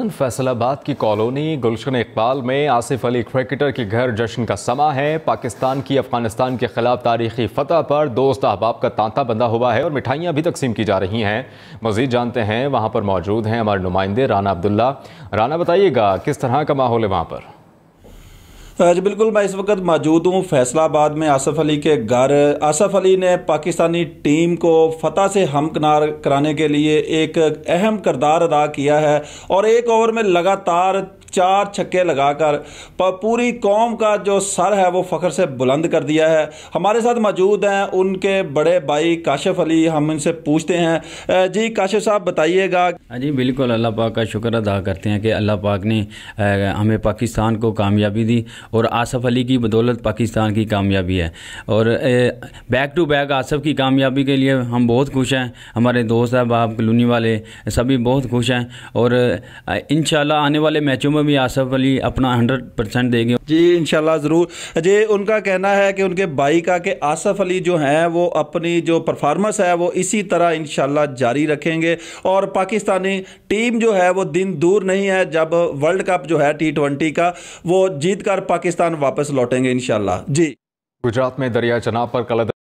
फैसलाबाद की कॉलोनी गुलशन इकबाल में आसिफ अली क्रिकेटर के घर जश्न का समा है पाकिस्तान की अफगानिस्तान के खिलाफ तारीखी फतह पर दोस्त अहबाब का तांता बंधा हुआ है और मिठाइयाँ भी तकसीम की जा रही हैं मजीद जानते हैं वहाँ पर मौजूद हैं हमारे नुमाइंदे राना अब्दुल्ला राना बताइएगा किस तरह का माहौल है वहाँ पर आज बिल्कुल मैं इस वक्त मौजूद हूँ फैसलाबाद में आसफ अली के घर आसफ अली ने पाकिस्तानी टीम को फतह से हमकनार कराने के लिए एक अहम किरदार अदा किया है और एक ओवर में लगातार चार छक्के लगाकर पूरी कौम का जो सर है वो फ़ख्र से बुलंद कर दिया है हमारे साथ मौजूद हैं उनके बड़े भाई काशिफ अली हम इनसे पूछते हैं जी काशिफ साहब बताइएगा हाँ जी बिल्कुल अल्लाह पाक का शुक्र अदा करते हैं कि अल्लाह पाक ने हमें पाकिस्तान को कामयाबी दी और आसफ़ अली की बदौलत पाकिस्तान की कामयाबी है और बैक टू बैक आसफ़ की कामयाबी के लिए हम बहुत खुश हैं हमारे दोस्त अहबाब लूनी कलोनी वाले सभी बहुत खुश हैं और इन आने वाले मैचों में में भी आसफ अली अपना हंड्रेड परसेंट देंगे जी इनशाला ज़रूर अजय उनका कहना है कि उनके भाई का कि आसफ अली जो हैं वो अपनी जो परफार्मेंस है वो इसी तरह इनशाला जारी रखेंगे और पाकिस्तानी टीम जो है वो दिन दूर नहीं है जब वर्ल्ड कप जो है टी ट्वेंटी का वो जीत कर पाकिस्तान वापस लौटेंगे इनशाला जी गुजरात में दरिया चनाब पर कल